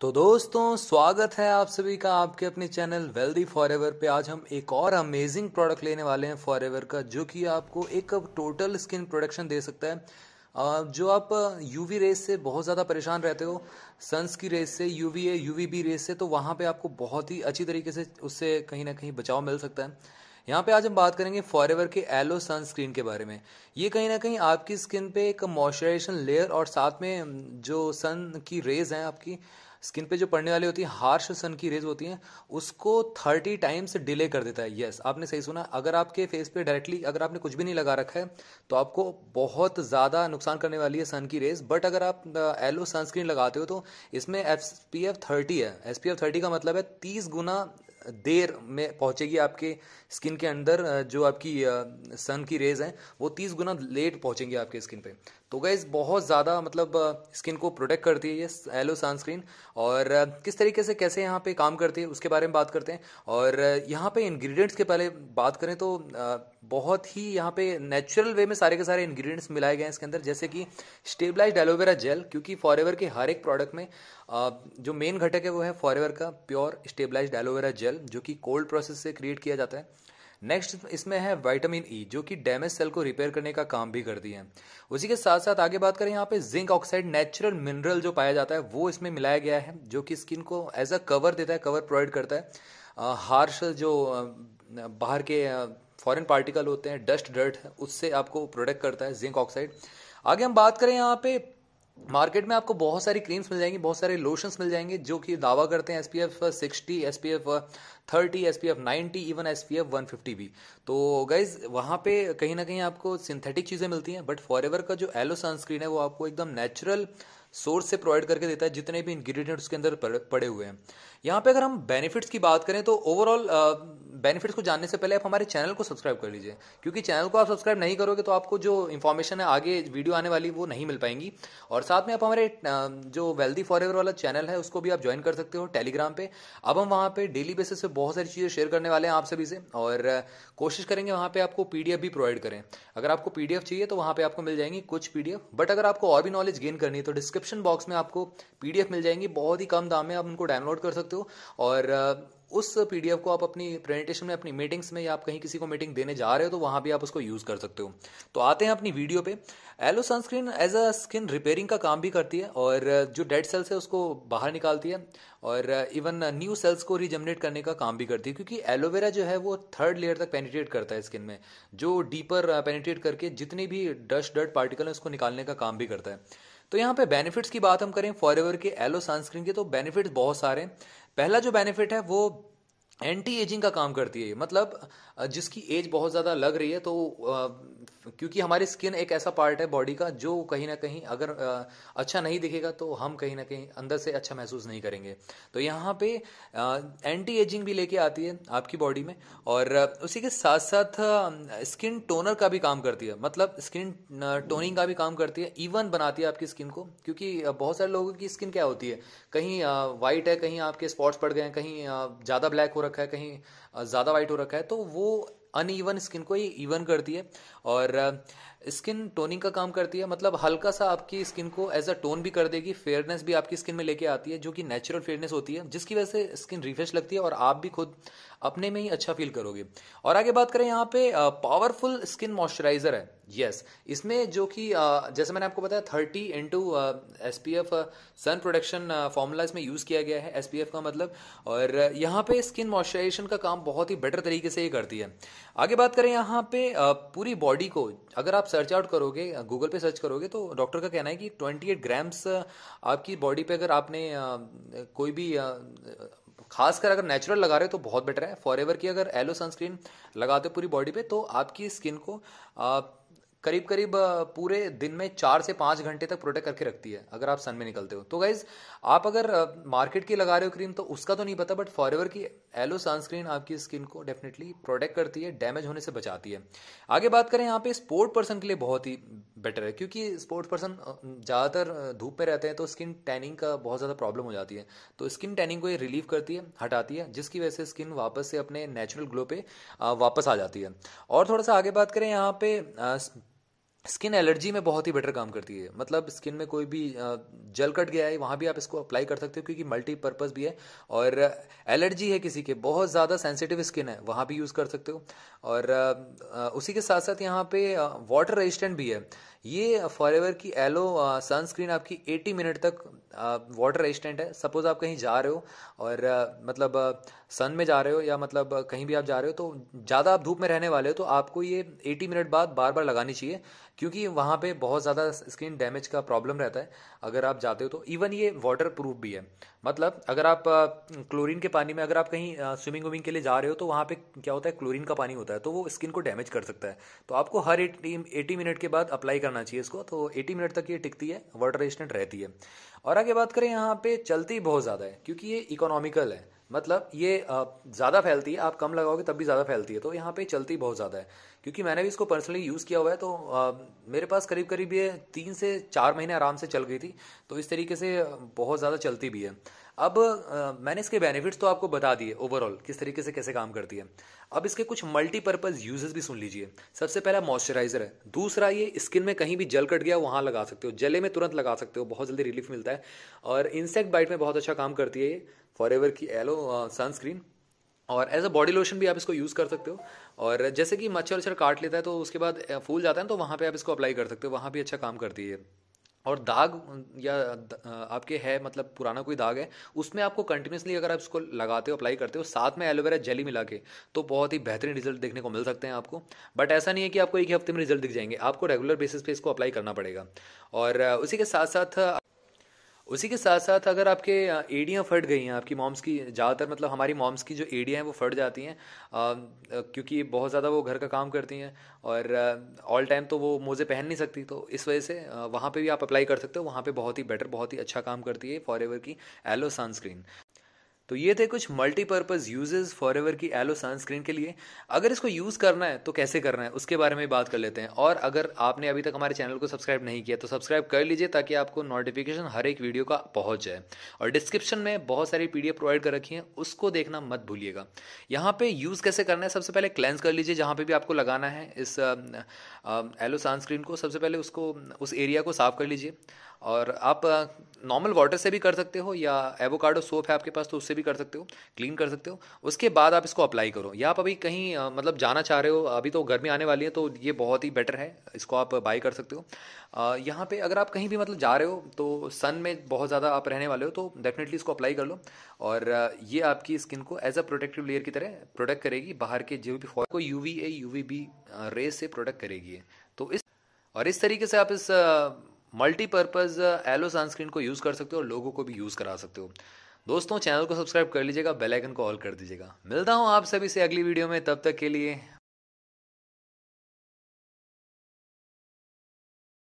तो दोस्तों स्वागत है आप सभी का आपके अपने चैनल वेल्दी एवर पे आज हम एक और अमेजिंग प्रोडक्ट लेने वाले हैं फॉरएवर का जो कि आपको एक टोटल स्किन प्रोडक्शन दे सकता है जो आप यूवी रेस से बहुत ज़्यादा परेशान रहते हो सन्स की रेस से यूवी ए बी रेस से तो वहाँ पे आपको बहुत ही अच्छी तरीके से उससे कहीं ना कहीं बचाव मिल सकता है यहाँ पे आज हम बात करेंगे एवर के एलो सनस्क्रीन के बारे में ये कहीं ना कहीं आपकी स्किन पे एक मॉइस्चराइजेशन लेयर और साथ में जो सन की रेज हैं आपकी स्किन पे जो पड़ने वाली होती है हार्श सन की रेज होती है उसको थर्टी टाइम्स डिले कर देता है यस आपने सही सुना अगर आपके फेस पे डायरेक्टली अगर आपने कुछ भी नहीं लगा रखा है तो आपको बहुत ज़्यादा नुकसान करने वाली है सन की रेज बट अगर आप एलो सनस्क्रीन लगाते हो तो इसमें एस पी एफ थर्टी है एस पी एफ थर्टी का मतलब है तीस गुना देर में पहुंचेगी आपके स्किन के अंदर जो आपकी सन की रेज है वो तीस गुना लेट पहुंचेंगी आपके स्किन पे तो गैस बहुत ज़्यादा मतलब स्किन को प्रोटेक्ट करती है ये एलो सनस्क्रीन और किस तरीके से कैसे यहाँ पे काम करती है उसके बारे में बात करते हैं और यहाँ पे इंग्रेडिएंट्स के पहले बात करें तो बहुत ही यहाँ पे नेचुरल वे में सारे के सारे इंग्रेडिएंट्स मिलाए गए हैं इसके अंदर जैसे कि स्टेबलाइज एलोवेरा जेल क्योंकि फॉरेवर के हर एक प्रोडक्ट में जो मेन घटक है वो है फॉरेवर का प्योर स्टेबलाइज एलोवेरा जेल जो कि कोल्ड प्रोसेस से क्रिएट किया जाता है नेक्स्ट इसमें है वाइटामिन ई e, जो कि डैमेज सेल को रिपेयर करने का काम भी करती है उसी के साथ साथ आगे बात करें यहाँ पे जिंक ऑक्साइड नेचुरल मिनरल जो पाया जाता है वो इसमें मिलाया गया है जो कि स्किन को एज अ कवर देता है कवर प्रोवाइड करता है हार्श जो बाहर के फॉरेन पार्टिकल होते हैं डस्ट डर्ट उससे आपको प्रोटेक्ट करता है जिंक ऑक्साइड आगे हम बात करें यहाँ पे मार्केट में आपको बहुत सारी क्रीम्स मिल जाएंगी बहुत सारे लोशंस मिल जाएंगे जो कि दावा करते हैं S P F sixty S P F thirty S P F even S P F one fifty भी तो गाइज वहाँ पे कहीं ना कहीं आपको सिंथेटिक चीज़ें मिलती हैं बट फॉर एवर का जो एलो सनस्क्रीन है वो आपको एकदम नेचुरल सोर्स से प्रोवाइड करके देता है जितने भी इंग्रेडिएंट्स उसके अंदर पड़े हुए हैं यहाँ पे अगर हम बेनिफिट्स की बात करें तो ओवरऑल बेनिफिट्स को जानने से पहले आप हमारे चैनल को सब्सक्राइब कर लीजिए क्योंकि चैनल को आप सब्सक्राइब नहीं करोगे तो आपको जो इन्फॉर्मेशन है आगे वीडियो आने वाली वो नहीं मिल पाएंगी और साथ में आप हमारे जो वेल्दी फॉर वाला चैनल है उसको भी आप ज्वाइन कर सकते हो टेलीग्राम पे अब हम वहाँ पे डेली बेसिस पे बहुत सारी चीज़ें शेयर करने वाले हैं आप सभी से और कोशिश करेंगे वहाँ पर आपको पी भी प्रोवाइड करें अगर आपको पी चाहिए तो वहाँ पर आपको मिल जाएंगी कुछ पी बट अगर आपको और भी नॉलेज गेन करनी है तो डिस्क्रिप्शन बॉक्स में आपको पी मिल जाएंगी बहुत ही कम दाम में आप उनको डाउनलोड कर सकते हो और उस पीडीएफ को आप अपनी प्रेजेंटेशन में अपनी मीटिंग्स में या आप कहीं किसी को मीटिंग देने जा रहे हो तो वहां भी आप उसको यूज कर सकते हो तो आते हैं अपनी वीडियो पे aloe sunscreen as a skin repairing का काम भी करती है और जो डेड सेल्स है उसको बाहर निकालती है और इवन न्यू सेल्स को रिजनरेट करने का काम भी करती है क्योंकि एलोवेरा जो है वो थर्ड लेयर तक पेनिट्रेट करता है स्किन में जो डीपर पेनिट्रेट uh, करके जितनी भी डस्ट डर्ट पार्टिकल है उसको निकालने का काम भी करता है तो यहाँ पे बेनिफिट्स की बात हम करें फॉर के एलो सनस्क्रीन के तो बेनिफिट्स बहुत सारे हैं पहला जो बेनिफिट है वो एंटी एजिंग का काम करती है मतलब जिसकी एज बहुत ज़्यादा लग रही है तो क्योंकि हमारी स्किन एक ऐसा पार्ट है बॉडी का जो कहीं ना कहीं अगर अच्छा नहीं दिखेगा तो हम कहीं ना कहीं अंदर से अच्छा महसूस नहीं करेंगे तो यहाँ पे एंटी एजिंग भी लेके आती है आपकी बॉडी में और उसी के साथ साथ स्किन टोनर का भी काम करती है मतलब स्किन टोनिंग का भी काम करती है इवन बनाती है आपकी स्किन को क्योंकि बहुत सारे लोगों की स्किन क्या होती है कहीं वाइट है कहीं आपके स्पॉट्स पड़ गए हैं कहीं ज़्यादा ब्लैक हो रखा है कहीं ज़्यादा वाइट हो रखा है तो वो ईवन स्किन को ही इवन करती है और स्किन टोनिंग का काम करती है मतलब हल्का सा आपकी स्किन को एज अ टोन भी कर देगी फेयरनेस भी आपकी स्किन में लेके आती है जो कि नेचुरल फेयरनेस होती है जिसकी वजह से स्किन रिफ्रेश लगती है और आप भी खुद अपने में ही अच्छा फील करोगे और आगे बात करें यहाँ पे पावरफुल स्किन मॉइस्चराइजर है यस yes, इसमें जो कि जैसे मैंने आपको बताया thirty into S P F sun production formula इसमें यूज़ किया गया है एस पी एफ का मतलब और यहाँ पे स्किन मॉइस्चराइजेशन का काम बहुत ही बेटर तरीके से ये करती है आगे बात करें यहाँ पे पूरी बॉडी को अगर आप सर्च आउट करोगे गूगल पे सर्च करोगे तो डॉक्टर का कहना है कि ट्वेंटी एट ग्राम्स आपकी बॉडी पे अगर आपने कोई भी खासकर अगर नेचुरल लगा रहे हो तो बहुत बेटर है फॉर एवर की अगर एलो सनस्क्रीन लगाते हो पूरी बॉडी पे तो आपकी स्किन को करीब करीब पूरे दिन में चार से पाँच घंटे तक प्रोटेक्ट करके रखती है अगर आप सन में निकलते हो तो गाइज आप अगर मार्केट की लगा रहे हो क्रीम तो उसका तो नहीं पता बट फॉर की एलो सनस्क्रीन आपकी स्किन को डेफिनेटली प्रोटेक्ट करती है डैमेज होने से बचाती है आगे बात करें यहाँ पे स्पोर्ट पर्सन के लिए बहुत ही बेटर है क्योंकि स्पोर्ट्स पर्सन ज़्यादातर धूप में रहते हैं तो स्किन टैनिंग का बहुत ज़्यादा प्रॉब्लम हो जाती है तो स्किन टैनिंग को ये रिलीव करती है हटाती है जिसकी वजह से स्किन वापस से अपने नेचुरल ग्लो पे वापस आ जाती है और थोड़ा सा आगे बात करें यहाँ पे स्किन एलर्जी में बहुत ही बेटर काम करती है मतलब स्किन में कोई भी जल कट गया है वहाँ भी आप इसको अप्लाई कर सकते हो क्योंकि मल्टीपर्पज़ भी है और एलर्जी है किसी के बहुत ज़्यादा सेंसिटिव स्किन है वहाँ भी यूज़ कर सकते हो और उसी के साथ साथ यहाँ पे वाटर रेजिस्टेंट भी है ये फॉर की एलो सनस्क्रीन आपकी 80 मिनट तक वाटर रेजिस्टेंट है सपोज़ आप कहीं जा रहे हो और मतलब सन में जा रहे हो या मतलब कहीं भी आप जा रहे हो तो ज़्यादा आप धूप में रहने वाले हो तो आपको ये 80 मिनट बाद बार बार लगानी चाहिए क्योंकि वहाँ पे बहुत ज़्यादा स्किन डैमेज का प्रॉब्लम रहता है अगर आप जाते हो तो इवन ये वाटर प्रूफ भी है मतलब अगर आप क्लोरीन के पानी में अगर आप कहीं स्विमिंग वमिंग के लिए जा रहे हो तो वहाँ पे क्या होता है क्लोरीन का पानी होता है तो वो स्किन को डैमेज कर सकता है तो आपको हर एटी मिनट के बाद अप्लाई करना चाहिए इसको तो एटी मिनट तक ये टिकती है वाटर रेजिस्टेंट रहती है और आगे बात करें यहाँ पे चलती बहुत ज़्यादा है क्योंकि ये इकोनॉमिकल है मतलब ये ज़्यादा फैलती है आप कम लगाओगे तब भी ज़्यादा फैलती है तो यहाँ पे चलती बहुत ज़्यादा है क्योंकि मैंने भी इसको पर्सनली यूज़ किया हुआ है तो आ, मेरे पास करीब करीब ये तीन से चार महीने आराम से चल गई थी तो इस तरीके से बहुत ज़्यादा चलती भी है अब आ, मैंने इसके बेनिफिट्स तो आपको बता दिए ओवरऑल किस तरीके से कैसे काम करती है अब इसके कुछ मल्टीपर्पज़ यूजेस भी सुन लीजिए सबसे पहला मॉइस्चराइजर है दूसरा ये स्किन में कहीं भी जल कट गया वहाँ लगा सकते हो जले में तुरंत लगा सकते हो बहुत जल्दी रिलीफ मिलता है और इंसेक्ट बाइट में बहुत अच्छा काम करती है ये फॉर एवर की एलो सनस्क्रीन और एज अ बॉडी लोशन भी आप इसको यूज़ कर सकते हो और जैसे कि मच्छर वच्छर काट लेता है तो उसके बाद फूल जाता है तो वहाँ पे आप इसको अप्लाई कर सकते हो वहाँ भी अच्छा काम करती है और दाग या आपके है मतलब पुराना कोई दाग है उसमें आपको कंटिन्यूसली अगर आप इसको लगाते हो अप्लाई करते हो साथ में एलोवेरा जेली मिला के तो बहुत ही बेहतरीन रिजल्ट देखने को मिल सकते हैं आपको बट ऐसा नहीं है कि आपको एक ही हफ्ते में रिजल्ट दिख जाएंगे आपको रेगुलर बेसिस पे इसको अप्लाई करना पड़ेगा और उसी के साथ साथ उसी के साथ साथ अगर आपके एडियाँ फट गई हैं आपकी मॉम्स की ज़्यादातर मतलब हमारी मॉम्स की जो एडियाँ हैं वो फट जाती हैं क्योंकि बहुत ज़्यादा वो घर का काम करती हैं और ऑल टाइम तो वो मोज़े पहन नहीं सकती तो इस वजह से वहाँ पे भी आप अप्लाई कर सकते हो वहाँ पे बहुत ही बेटर बहुत ही अच्छा काम करती है फॉर एवर की एलो सनस्क्रीन तो ये थे कुछ मल्टीपर्पज़ यूजेस फॉर एवर की एलो सनस्क्रीन के लिए अगर इसको यूज़ करना है तो कैसे करना है उसके बारे में बात कर लेते हैं और अगर आपने अभी तक हमारे चैनल को सब्सक्राइब नहीं किया तो सब्सक्राइब कर लीजिए ताकि आपको नोटिफिकेशन हर एक वीडियो का पहुंच जाए और डिस्क्रिप्शन में बहुत सारी पी प्रोवाइड कर रखी है उसको देखना मत भूलिएगा यहाँ पर यूज़ कैसे करना है सबसे पहले क्लेंस कर लीजिए जहाँ पर भी आपको लगाना है इस एलो सनस्क्रीन को सबसे पहले उसको उस एरिया को साफ कर लीजिए और आप नॉर्मल वाटर से भी कर सकते हो या एवोकाडो सोप है आपके पास तो उससे भी कर सकते हो क्लीन कर सकते हो उसके बाद आप इसको अप्लाई करो या आप अभी कहीं मतलब जाना चाह रहे हो अभी तो गर्मी आने वाली है तो ये बहुत ही बेटर है इसको आप बाई कर सकते हो यहाँ पे अगर आप कहीं भी मतलब जा रहे हो तो सन में बहुत ज़्यादा आप रहने वाले हो तो डेफिनेटली इसको अप्लाई कर लो और ये आपकी स्किन को एज अ प्रोटेक्टिव लेयर की तरह प्रोटेक्ट करेगी बाहर के जो भी फॉर को U V A U V B rays से प्रोटेक्ट करेगी तो इस और इस तरीके से आप इस मल्टीपर्पज़ एलो सनस्क्रीन को यूज़ कर सकते हो और लोगों को भी यूज़ करा सकते हो दोस्तों चैनल को सब्सक्राइब कर लीजिएगा बेल आइकन को ऑल कर दीजिएगा मिलता हूँ आप सभी से अगली वीडियो में तब तक के लिए